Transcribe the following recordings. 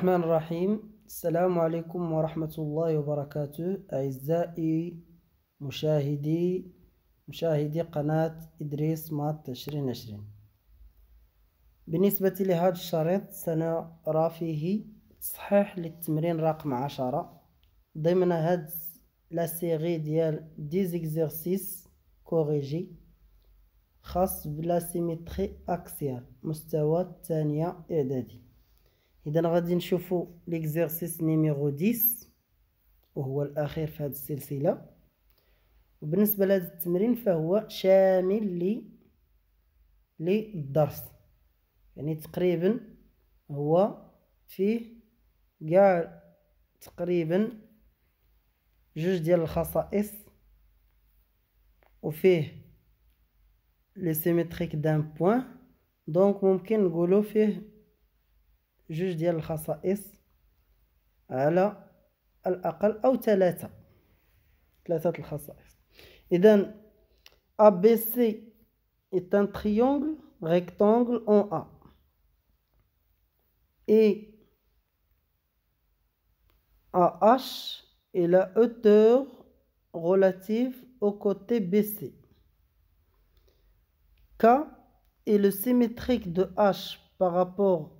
الرحمن الرحيم السلام عليكم ورحمة الله وبركاته أعزائي مشاهدي مشاهدي قناة إدريس مات تشرين عشرين بالنسبة لهذا الشريط سنرى فيه تصحيح للتمرين رقم عشرة ضمن هاد لا سيغي ديال ديز اكزرسيس كوريجي خاص بلا أكسيال مستوى الثانية إعدادي اذا غادي نشوفوا ليكزيرسيس نيميرو 10 وهو الاخير في هذه السلسله وبالنسبه لهذا التمرين فهو شامل لي للدرس يعني تقريبا هو فيه كاع تقريبا جوج ديال الخصائص وفيه لي سيمتريك دان بوين دونك ممكن نقولو فيه جوج ديال الخصائص على الأقل أو ثلاثة ثلاثة Et donc, ABC est un triangle rectangle en A et AH est la hauteur relative au côté BC. K est le symétrique de H par rapport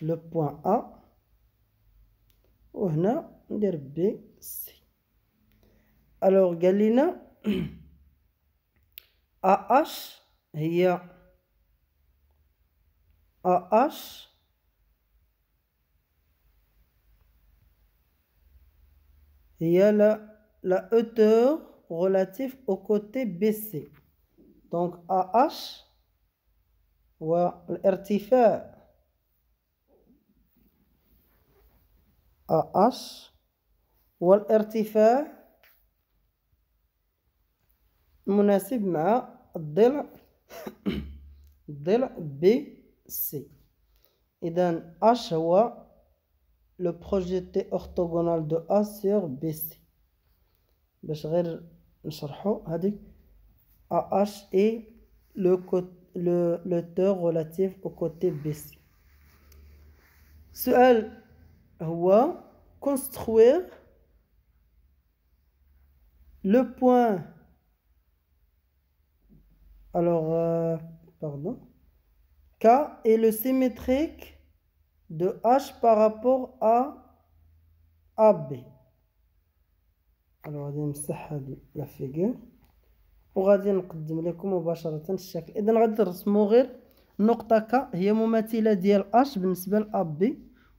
le point A ou هنا ندير B C alors a A AH هي AH هي la, la hauteur relative au côté BC donc AH هو الارتفاع A, H, ou l'artifère, monasib del b c et d'un h wa le projeté orthogonal de a sur b c mais je vais nous a h et le côté le, relatif au côté BC. Sur on construire le point... Alors, euh, pardon. K est le symétrique de H par rapport à AB. Alors, on va dire que ça a l'air bien. On va dire que ça a l'air bien bien. On va dire que ça a l'air bien. Et puis, on va dire que ça a l'air bien.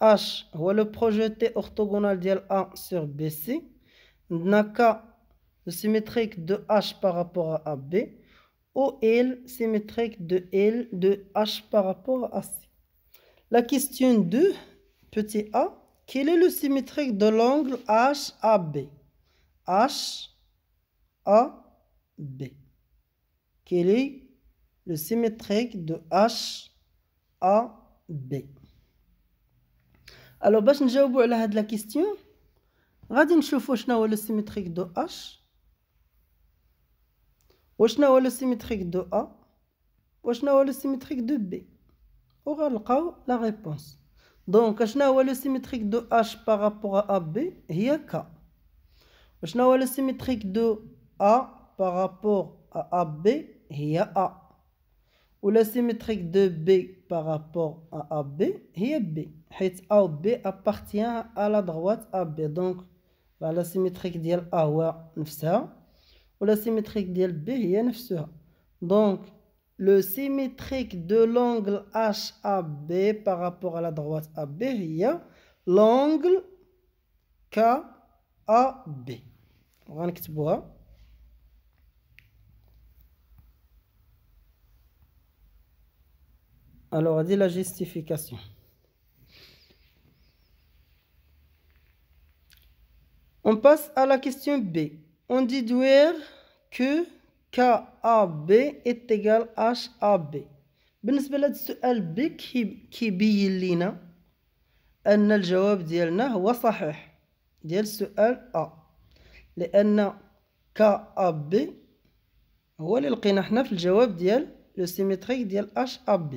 H le projeté projeté orthogonal L A sur BC Naka le symétrique de H par rapport à AB ou L symétrique de L de H par rapport à C la question 2 petit a quel est le symétrique de l'angle HAB H A B quel est le symétrique de H A B الو باش نجاوبو على هاد لا كيستيون غادي نشوفو شنو هو لو سيمتريك دو اش وشنو هو لو سيمتريك دو ا وشنو هو لو سيمتريك دو بي وغنلقاو لا ريبونس دونك شنو هو لو سيمتريك دو اش بارابور ا بي هي ك وشنو هو لو سيمتريك دو ا بارابور ا بي هي ا ou la symétrique de B par rapport à AB est B. A ou B appartient à la droite AB. Donc, la symétrique de A ou la symétrique de B est Donc, le symétrique de l'angle HAB par rapport à la droite AB est l'angle KAB. On va Alors, dit la justification. On passe à la question B. On dit que KAB est égal à HAB. بالنسبة لهذا السؤال B كيبين لينا أن الجواب ديالنا هو صحيح ديال السؤال A لأن KAB هو اللي لقينا حنا في الجواب ديال لو سيميتريك ديال HAB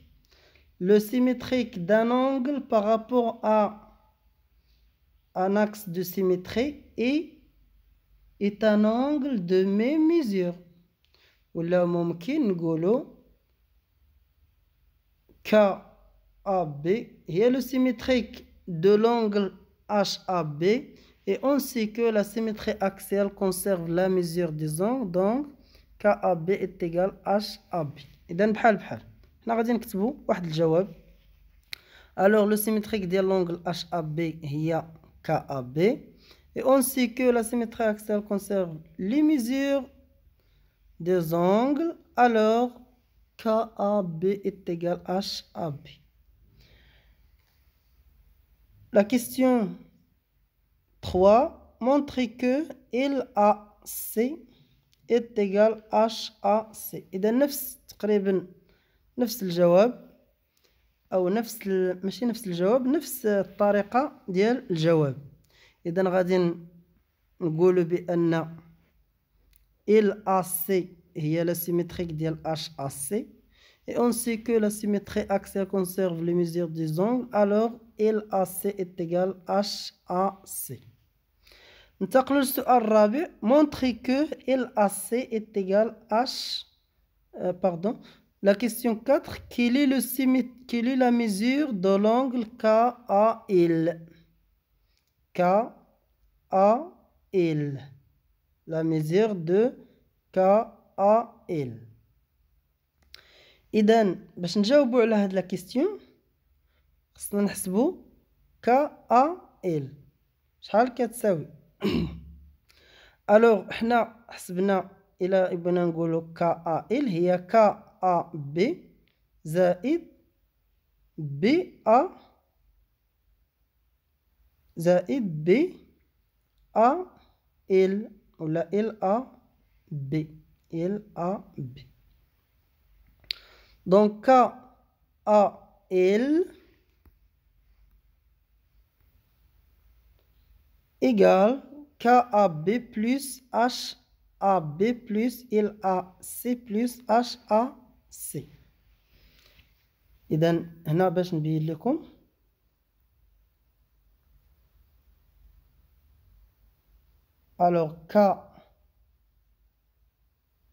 le symétrique d'un angle par rapport à un axe de symétrie est un angle de même mesure. là, momkin golo KAB est le symétrique de l'angle HAB et on sait que la symétrie axiale conserve la mesure des angles donc KAB est égal à HAB. Et d'un le alors, le symétrique de l'angle HAB est KAB. Et on sait que la symétrie axiale conserve les mesures des angles, alors KAB est égal à HAB. La question 3 montre que LAC est égal à HAC. Et de 9, le jawab ou neuf machines. Le jawab neuf tariqa diel jawab et d'un radin goulou bnna l ac il à la symétrique diel hac et on sait que la symétrie axiale conserve les mesures des angles alors l ac est égal à hac. Nous avons le sou arabe montrer que l ac est égal à h euh, pardon. La question 4, quelle est la mesure de l'angle K-A-L K-A-L. La mesure de K-A-L. Et donc, je vais vous dire la question. Qu'est-ce calculer vous avez K-A-L. Je vais vous dire ça. Alors, nous vais calculé dire K-A-L. Il K-A-L. A, B, B, B, AB زائد L, A, B, L, A, B. Donc K, A, L, égale B, plus H, A, B, plus L, A, C, plus H, A سي اذا هنا باش نبين لكم الوغ ك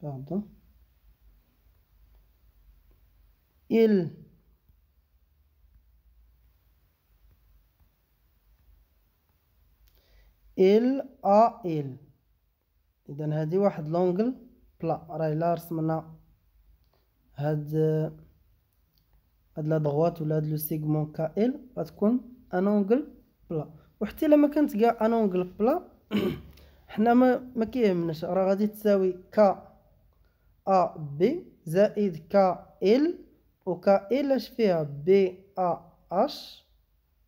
باردون il il a il اذا هذه واحد لونغل بلا راه الا رسمنا هاد هاد لا دغوات ولا هاد لو سيغمون كا ال غتكون ان اونغل بلا وحتى الا ما كانت كاع ان اونغل بلا حنا ما ما كيهمناش راه غادي تساوي كا ا بي زائد كا ال وكا ال اش فيها بي ا اش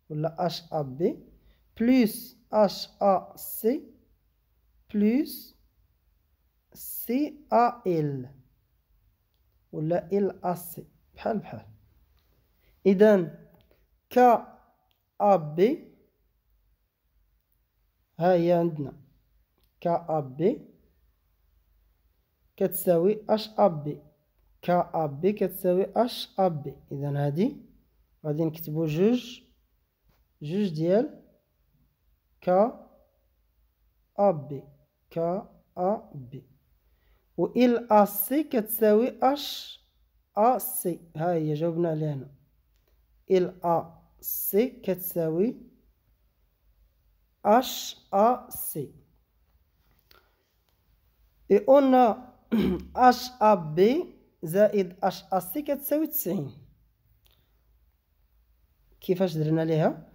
ولا اش ا بي بلس اش ا سي بلس سي ا ال ولا ال ا سي بحال بحال اذا ك ا بي ها هي عندنا ك ا بي كتساوي اش ا بي ك ا بي كتساوي اش ا بي اذا هادي غادي نكتبو جوج جوج ديال ك ا بي ك ا بي و ال ا سي كتساوي اش ا سي ها هي جاوبنا عليها هنا ال ا سي كتساوي اش ا سي اي اون اش ا بي زائد اش ا سي كتساوي 90 كيفاش درنا ليها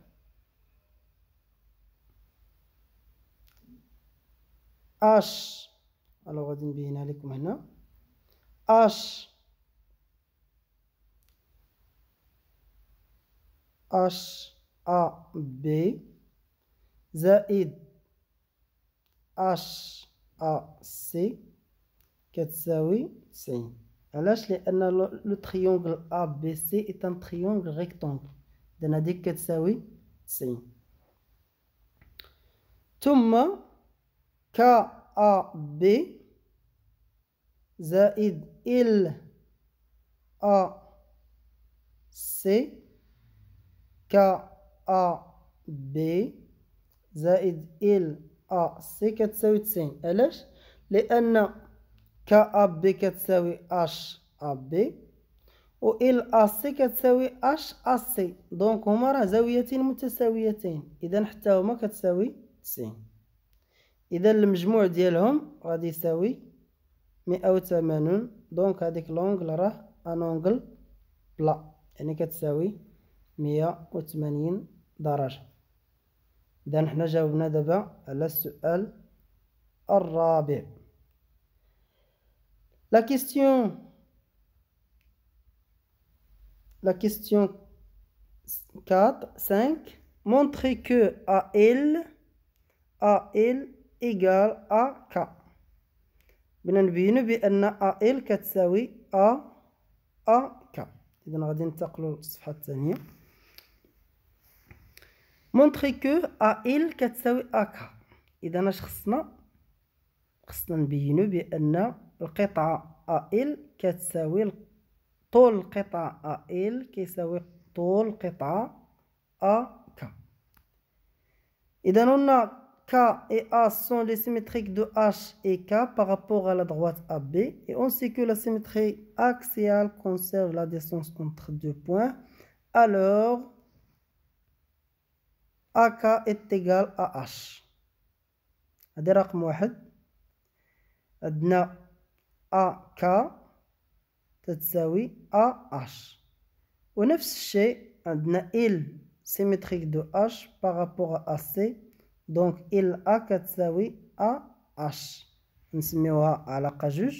اش الو غادي نبينها لكم هنا اش اش ا بي زائد اش ا سي كتساوي 90 علاش لان لو تريونغل ا بي سي اي تان تريونغل ريكتونغل اذن ديك كتساوي 90 ثم ك ا بي زائد ال ا سي ك ا بي زائد ال ا سي كتساوي تسعين علاش لان ك ا بي كتساوي اش ا بي و ال ا سي كتساوي اش ا سي دونك هما راه زاويتين متساويتين اذا حتى هما كتساوي تسعين اذا المجموع ديالهم غادي يساوي Mais il y a un angle plat. Donc, il y a un angle plat. Donc, il y a un angle plat. Donc, il y a un angle plat. Donc, il y a un angle plat. il y a un angle plat. La question 4, 5. Montrez que AL égale à K. نبينو بأن أل كتساوي أ ك إذا غادي ننتقلو للصفحة الثانية مونتخي كو أل كتساوي أ ك إذا اش خصنا خصنا نبينو بأن القطعة أل كتساوي طول القطعة أل كيساوي طول قطعة ك إذا قلنا K et A sont les symétriques de H et K par rapport à la droite AB. Et on sait que la symétrie axiale conserve la distance entre deux points. Alors, AK est égal à H. هذا à On adna AK Tetsawi AH 9 il symétrique de H par rapport à AC donc il a كتساوي ا اش نسميوها علاقه 2,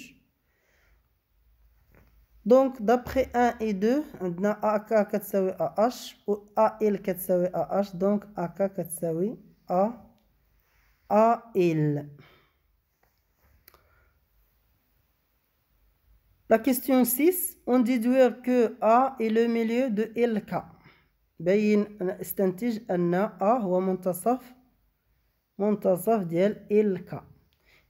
دونك دابري A, اي K, عندنا ا كتساوي ا و ا كتساوي H. Donc, دونك ا كتساوي A, A, La question 6, on déduit que A est le milieu de LK. A Montant sauf d'elle et le cas.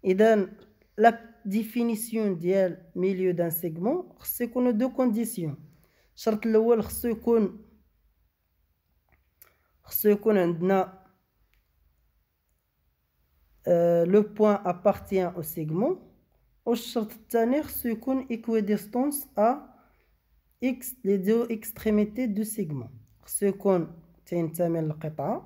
Et dans la définition d'elle, milieu d'un segment, c'est qu'on a deux conditions. Chart le c'est qu'on a le point appartient au segment. Ou chart tanner, c'est qu'on a l'équidistance à les deux extrémités du segment. C'est qu'on a l'équidistance.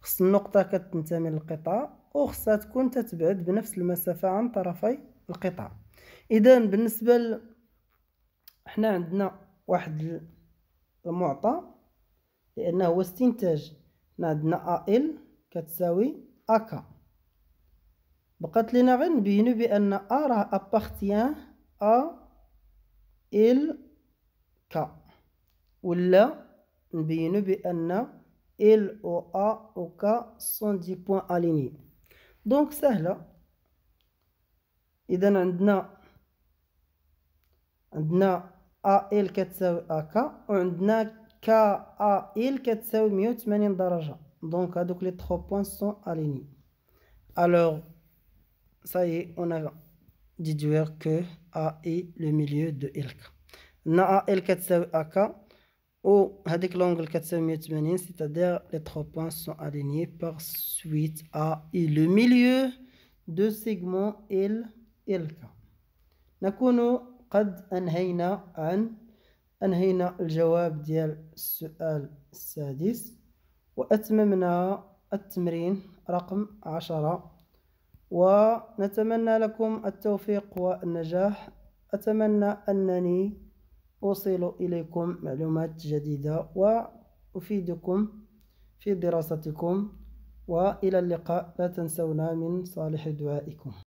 خص النقطة كتنتمي للقطاع وخصها تكون تتبعد بنفس المسافة عن طرفي القطاع إذا بالنسبة ل... حنا عندنا واحد المعطى لأنه هو استنتاج حنا عندنا ال كتساوي أكا بقات لينا غير نبينو بأن أ راه أبارتيان أ ال كا ولا نبينو بأن L, O, A, O, K sont 10 points alignés. Donc, ça là, L, K, A, AL nous K, A, M, 180 degrés. Donc Donc, les 3 points sont alignés. alors ça y est on a déduire que A est le milieu de LK L, AL A, K. و هذيك لونغل كتساوي 180 a dire les trois points sont alignés par suite à et le ميليو دو سيغمون ال ال K نكون قد أنهينا عن أنهينا الجواب ديال السؤال السادس وأتممنا التمرين رقم عشرة ونتمنى لكم التوفيق والنجاح أتمنى أنني أوصل إليكم معلومات جديدة وأفيدكم في دراستكم وإلى اللقاء لا تنسونا من صالح دعائكم